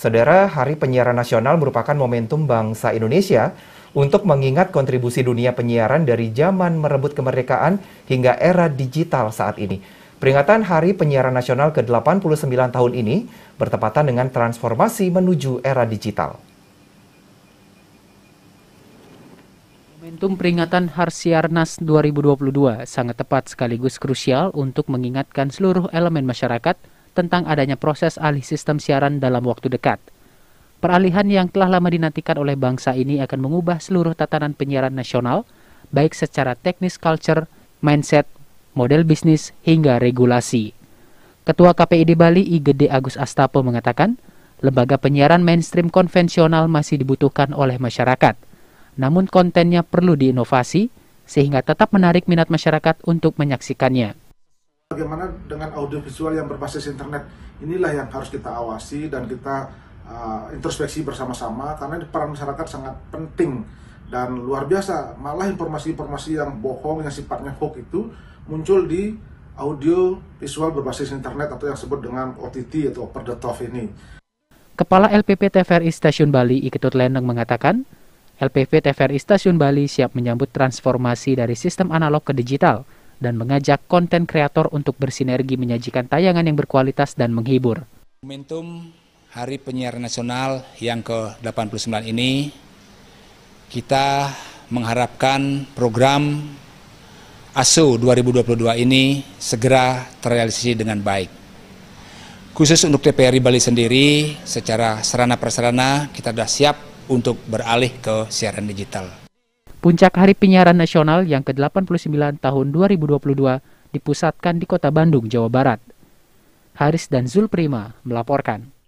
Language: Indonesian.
Saudara, Hari Penyiaran Nasional merupakan momentum bangsa Indonesia untuk mengingat kontribusi dunia penyiaran dari zaman merebut kemerdekaan hingga era digital saat ini. Peringatan Hari Penyiaran Nasional ke-89 tahun ini bertepatan dengan transformasi menuju era digital. Momentum peringatan Harsiarnas 2022 sangat tepat sekaligus krusial untuk mengingatkan seluruh elemen masyarakat tentang adanya proses alih sistem siaran dalam waktu dekat. Peralihan yang telah lama dinantikan oleh bangsa ini akan mengubah seluruh tatanan penyiaran nasional, baik secara teknis culture, mindset, model bisnis, hingga regulasi. Ketua KPID Bali IGD Agus Astapo mengatakan, lembaga penyiaran mainstream konvensional masih dibutuhkan oleh masyarakat. Namun kontennya perlu diinovasi, sehingga tetap menarik minat masyarakat untuk menyaksikannya. Bagaimana dengan audiovisual yang berbasis internet? Inilah yang harus kita awasi dan kita uh, introspeksi bersama-sama karena peran masyarakat sangat penting dan luar biasa. Malah informasi-informasi yang bohong yang sifatnya hoax itu muncul di audio visual berbasis internet atau yang disebut dengan OTT atau over the top ini. Kepala LPP TVRI Stasiun Bali Iketut Leneng mengatakan, LPP TVRI Stasiun Bali siap menyambut transformasi dari sistem analog ke digital – dan mengajak konten kreator untuk bersinergi menyajikan tayangan yang berkualitas dan menghibur. Momentum Hari Penyiaran Nasional yang ke-89 ini, kita mengharapkan program ASU 2022 ini segera terrealisasi dengan baik. Khusus untuk TPRI Bali sendiri, secara sarana prasarana kita sudah siap untuk beralih ke siaran digital. Puncak Hari Penyiaran Nasional yang ke-89 tahun 2022 dipusatkan di Kota Bandung, Jawa Barat. Haris dan Zul Prima melaporkan.